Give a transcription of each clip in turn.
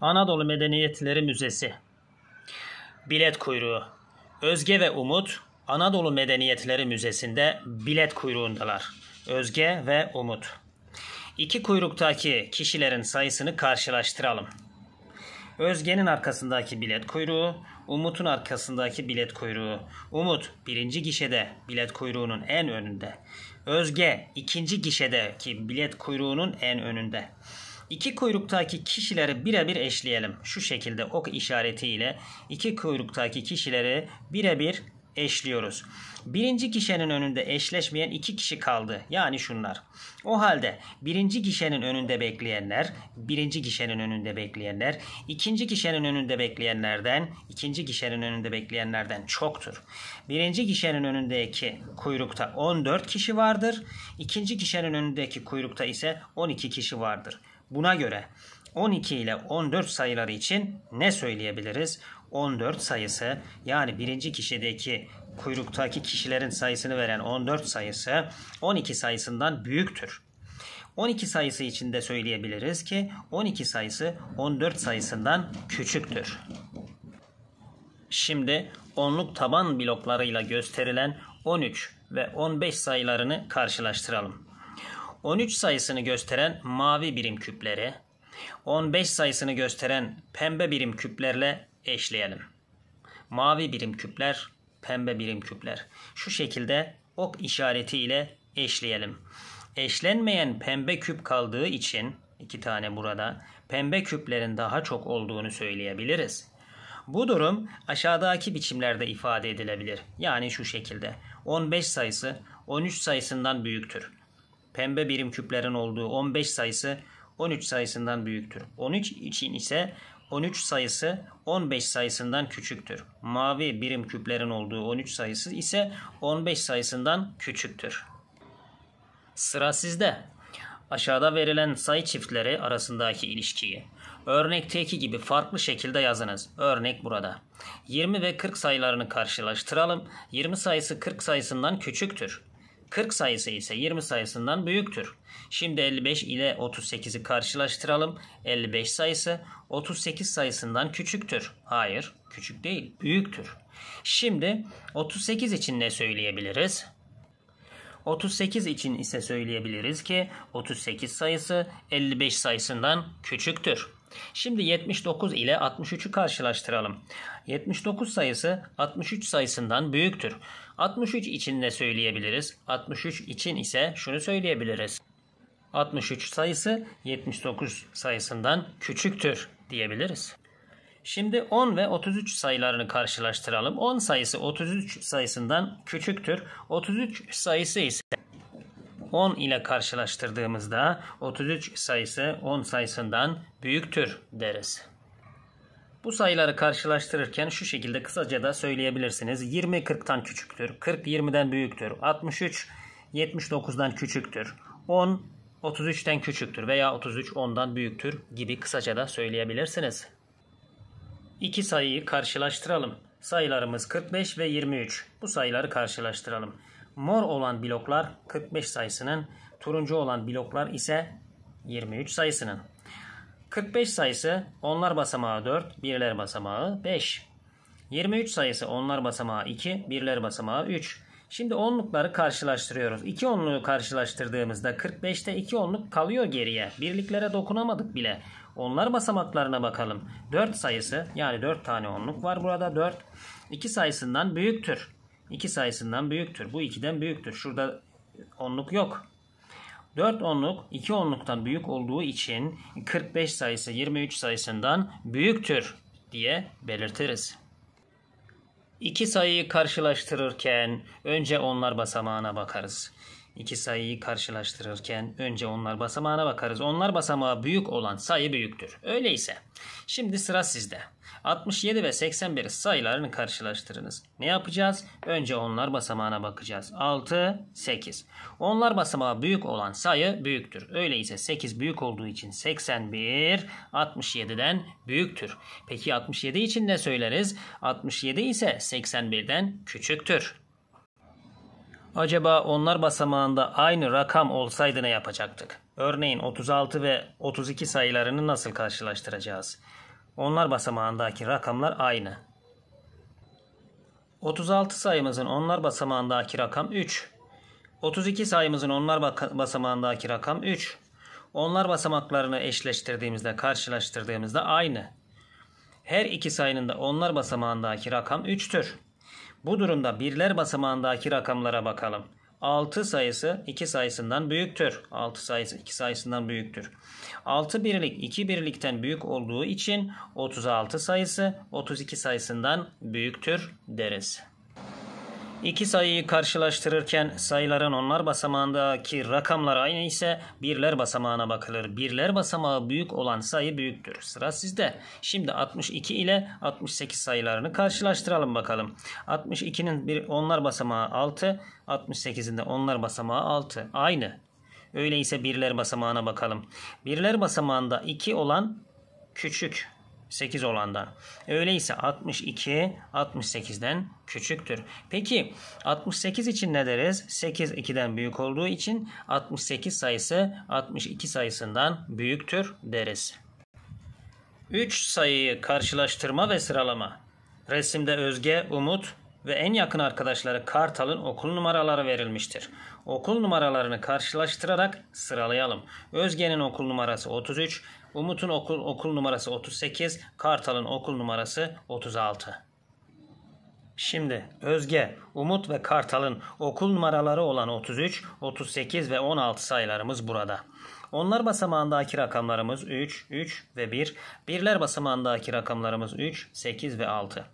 Anadolu Medeniyetleri Müzesi Bilet kuyruğu Özge ve Umut Anadolu Medeniyetleri Müzesi'nde bilet kuyruğundalar. Özge ve Umut. İki kuyruktaki kişilerin sayısını karşılaştıralım. Özge'nin arkasındaki bilet kuyruğu, Umut'un arkasındaki bilet kuyruğu. Umut birinci gişede bilet kuyruğunun en önünde. Özge ikinci gişedeki bilet kuyruğunun en önünde. İki kuyruktaki kişileri birebir eşleyelim. Şu şekilde ok işaretiyle iki kuyruktaki kişileri birebir eşliyoruz. Birinci kişinin önünde eşleşmeyen iki kişi kaldı. Yani şunlar. O halde birinci kişinin önünde bekleyenler, birinci kişinin önünde bekleyenler, ikinci kişinin önünde bekleyenlerden, ikinci kişinin önünde bekleyenlerden çoktur. Birinci kişinin önündeki kuyrukta 14 kişi vardır. İkinci kişinin önündeki kuyrukta ise 12 kişi vardır. Buna göre 12 ile 14 sayıları için ne söyleyebiliriz? 14 sayısı yani birinci kişideki kuyruktaki kişilerin sayısını veren 14 sayısı 12 sayısından büyüktür. 12 sayısı için de söyleyebiliriz ki 12 sayısı 14 sayısından küçüktür. Şimdi onluk taban bloklarıyla gösterilen 13 ve 15 sayılarını karşılaştıralım. 13 sayısını gösteren mavi birim küpleri 15 sayısını gösteren pembe birim küplerle eşleyelim. Mavi birim küpler, pembe birim küpler. Şu şekilde ok işareti ile eşleyelim. Eşlenmeyen pembe küp kaldığı için iki tane burada pembe küplerin daha çok olduğunu söyleyebiliriz. Bu durum aşağıdaki biçimlerde ifade edilebilir. Yani şu şekilde. 15 sayısı 13 sayısından büyüktür pembe birim küplerin olduğu 15 sayısı 13 sayısından büyüktür. 13 için ise 13 sayısı 15 sayısından küçüktür. Mavi birim küplerin olduğu 13 sayısı ise 15 sayısından küçüktür. Sıra sizde. Aşağıda verilen sayı çiftleri arasındaki ilişkiyi örnekteki gibi farklı şekilde yazınız. Örnek burada. 20 ve 40 sayılarını karşılaştıralım. 20 sayısı 40 sayısından küçüktür. 40 sayısı ise 20 sayısından büyüktür. Şimdi 55 ile 38'i karşılaştıralım. 55 sayısı 38 sayısından küçüktür. Hayır, küçük değil, büyüktür. Şimdi 38 için ne söyleyebiliriz? 38 için ise söyleyebiliriz ki 38 sayısı 55 sayısından küçüktür. Şimdi 79 ile 63'ü karşılaştıralım. 79 sayısı 63 sayısından büyüktür. 63 için ne söyleyebiliriz? 63 için ise şunu söyleyebiliriz. 63 sayısı 79 sayısından küçüktür diyebiliriz. Şimdi 10 ve 33 sayılarını karşılaştıralım. 10 sayısı 33 sayısından küçüktür. 33 sayısı ise 10 ile karşılaştırdığımızda 33 sayısı 10 sayısından büyüktür deriz. Bu sayıları karşılaştırırken şu şekilde kısaca da söyleyebilirsiniz. 20 40'tan küçüktür. 40 20'den büyüktür. 63 79'dan küçüktür. 10 33'ten küçüktür veya 33 10'dan büyüktür gibi kısaca da söyleyebilirsiniz. İki sayıyı karşılaştıralım. Sayılarımız 45 ve 23. Bu sayıları karşılaştıralım mor olan bloklar 45 sayısının, turuncu olan bloklar ise 23 sayısının. 45 sayısı onlar basamağı 4, birler basamağı 5. 23 sayısı onlar basamağı 2, birler basamağı 3. Şimdi onlukları karşılaştırıyoruz. 2 onluğu karşılaştırdığımızda 45'te 2 onluk kalıyor geriye. Birliklere dokunamadık bile. Onlar basamaklarına bakalım. 4 sayısı yani 4 tane onluk var burada 4. 2 sayısından büyüktür. 2 sayısından büyüktür. Bu 2'den büyüktür. Şurada onluk yok. 4 onluk 2 onluktan büyük olduğu için 45 sayısı 23 sayısından büyüktür diye belirtiriz. İki sayıyı karşılaştırırken önce onlar basamağına bakarız. İki sayıyı karşılaştırırken önce onlar basamağına bakarız. Onlar basamağı büyük olan sayı büyüktür. Öyleyse şimdi sıra sizde. 67 ve 81 sayılarını karşılaştırınız. Ne yapacağız? Önce onlar basamağına bakacağız. 6, 8. Onlar basamağı büyük olan sayı büyüktür. Öyleyse 8 büyük olduğu için 81 67'den büyüktür. Peki 67 için ne söyleriz? 67 ise 81'den küçüktür. Acaba onlar basamağında aynı rakam olsaydı ne yapacaktık? Örneğin 36 ve 32 sayılarını nasıl karşılaştıracağız? Onlar basamağındaki rakamlar aynı. 36 sayımızın onlar basamağındaki rakam 3. 32 sayımızın onlar basamağındaki rakam 3. Onlar basamaklarını eşleştirdiğimizde, karşılaştırdığımızda aynı. Her iki sayının da onlar basamağındaki rakam 3'tür. Bu durumda birler basamağındaki rakamlara bakalım. 6 sayısı 2 sayısından büyüktür. 6 sayısı 2 sayısından büyüktür. 6 birlik 2 birlikten büyük olduğu için 36 sayısı 32 sayısından büyüktür deriz. İki sayıyı karşılaştırırken sayıların onlar basamağındaki rakamlar aynı ise birler basamağına bakılır. Birler basamağı büyük olan sayı büyüktür. Sıra sizde. Şimdi 62 ile 68 sayılarını karşılaştıralım bakalım. 62'nin bir onlar basamağı 6, 68'in de onlar basamağı 6. Aynı. Öyleyse birler basamağına bakalım. Birler basamağında 2 olan küçük 8 olandan. Öyleyse 62 68'den küçüktür. Peki 68 için ne deriz? 8 2'den büyük olduğu için 68 sayısı 62 sayısından büyüktür deriz. 3 sayıyı karşılaştırma ve sıralama. Resimde Özge, Umut, ve en yakın arkadaşları Kartal'ın okul numaraları verilmiştir. Okul numaralarını karşılaştırarak sıralayalım. Özge'nin okul numarası 33, Umut'un okul, okul numarası 38, Kartal'ın okul numarası 36. Şimdi Özge, Umut ve Kartal'ın okul numaraları olan 33, 38 ve 16 sayılarımız burada. Onlar basamağındaki rakamlarımız 3, 3 ve 1. Birler basamağındaki rakamlarımız 3, 8 ve 6.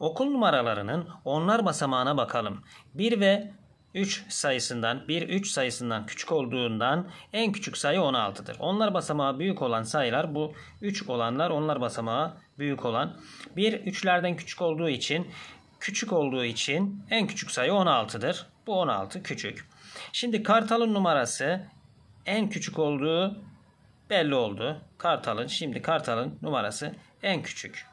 Okul numaralarının onlar basamağına bakalım. 1 ve 3 sayısından 1 3 sayısından küçük olduğundan en küçük sayı 16'dır. Onlar basamağı büyük olan sayılar bu 3 olanlar onlar basamağı büyük olan. 1 3'lerden küçük olduğu için küçük olduğu için en küçük sayı 16'dır. Bu 16 küçük. Şimdi Kartal'ın numarası en küçük olduğu belli oldu. Kartal'ın şimdi Kartal'ın numarası en küçük.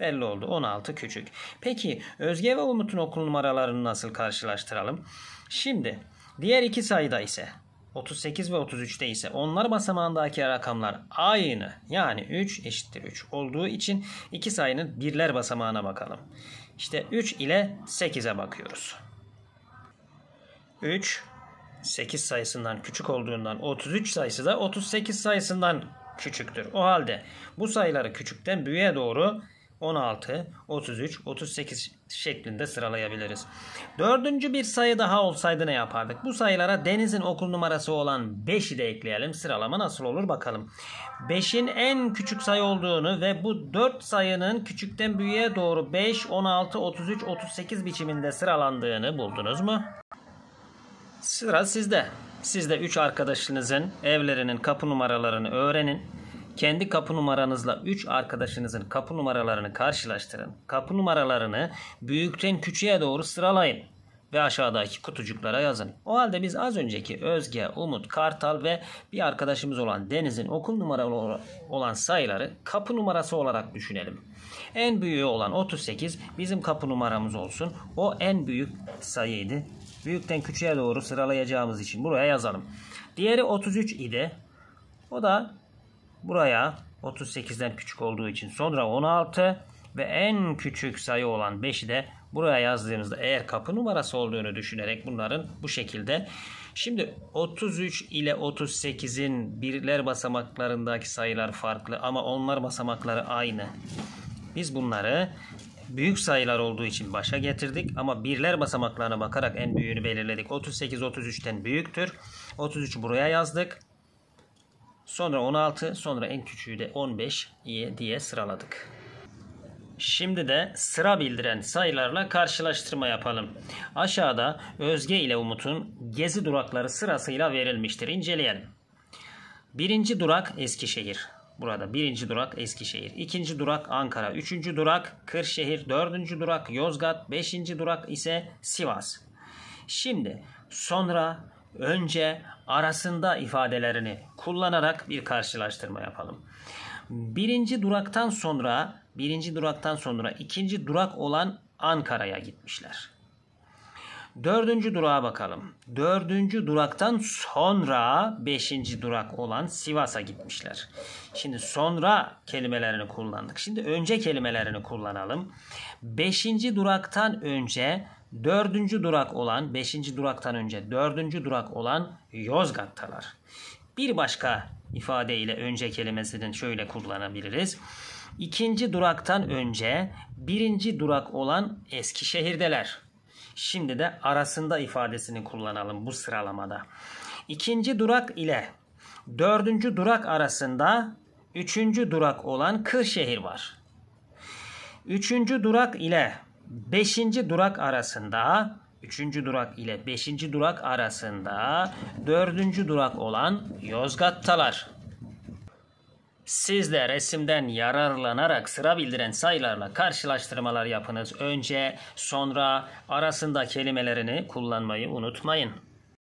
Belli oldu 16 küçük. Peki Özge ve Umut'un okul numaralarını nasıl karşılaştıralım? Şimdi diğer iki sayıda ise 38 ve 33'te ise onlar basamağındaki rakamlar aynı. Yani 3 eşittir 3 olduğu için iki sayının birler basamağına bakalım. İşte 3 ile 8'e bakıyoruz. 3 8 sayısından küçük olduğundan 33 sayısı da 38 sayısından küçüktür. O halde bu sayıları küçükten büyüğe doğru 16, 33, 38 şeklinde sıralayabiliriz. Dördüncü bir sayı daha olsaydı ne yapardık? Bu sayılara denizin okul numarası olan 5'i de ekleyelim. Sıralama nasıl olur bakalım. 5'in en küçük sayı olduğunu ve bu 4 sayının küçükten büyüğe doğru 5, 16, 33, 38 biçiminde sıralandığını buldunuz mu? Sıra sizde. Siz de 3 arkadaşınızın evlerinin kapı numaralarını öğrenin. Kendi kapı numaranızla 3 arkadaşınızın kapı numaralarını karşılaştırın. Kapı numaralarını büyükten küçüğe doğru sıralayın ve aşağıdaki kutucuklara yazın. O halde biz az önceki Özge, Umut, Kartal ve bir arkadaşımız olan Deniz'in okul numaralı olan sayıları kapı numarası olarak düşünelim. En büyüğü olan 38 bizim kapı numaramız olsun. O en büyük sayıydı Büyükten küçüğe doğru sıralayacağımız için buraya yazalım. Diğeri 33 idi. O da buraya 38'den küçük olduğu için sonra 16 ve en küçük sayı olan 5'i de buraya yazdığımızda eğer kapı numarası olduğunu düşünerek bunların bu şekilde. Şimdi 33 ile 38'in birler basamaklarındaki sayılar farklı ama onlar basamakları aynı. Biz bunları büyük sayılar olduğu için başa getirdik ama birler basamaklarına bakarak en büyüğünü belirledik. 38 33'ten büyüktür. 33 buraya yazdık. Sonra 16, sonra en küçüğü de 15 diye sıraladık. Şimdi de sıra bildiren sayılarla karşılaştırma yapalım. Aşağıda Özge ile Umut'un gezi durakları sırasıyla verilmiştir. İnceleyelim. Birinci durak Eskişehir. Burada birinci durak Eskişehir, ikinci durak Ankara, üçüncü durak Kırşehir, dördüncü durak Yozgat, beşinci durak ise Sivas. Şimdi sonra önce arasında ifadelerini kullanarak bir karşılaştırma yapalım. Birinci duraktan sonra birinci duraktan sonra ikinci durak olan Ankara'ya gitmişler. Dördüncü durağa bakalım. Dördüncü duraktan sonra beşinci durak olan Sivas'a gitmişler. Şimdi sonra kelimelerini kullandık. Şimdi önce kelimelerini kullanalım. Beşinci duraktan önce dördüncü durak olan, beşinci duraktan önce dördüncü durak olan Yozgat'talar. Bir başka ifadeyle önce kelimesini şöyle kullanabiliriz. İkinci duraktan önce birinci durak olan Eskişehir'deler. Şimdi de arasında ifadesini kullanalım bu sıralamada. İkinci durak ile dördüncü durak arasında üçüncü durak olan Kırşehir var. Üçüncü durak ile beşinci durak arasında üçüncü durak ile beşinci durak arasında dördüncü durak olan Yozgat'talar. Siz de resimden yararlanarak sıra bildiren sayılarla karşılaştırmalar yapınız. Önce, sonra, arasında kelimelerini kullanmayı unutmayın.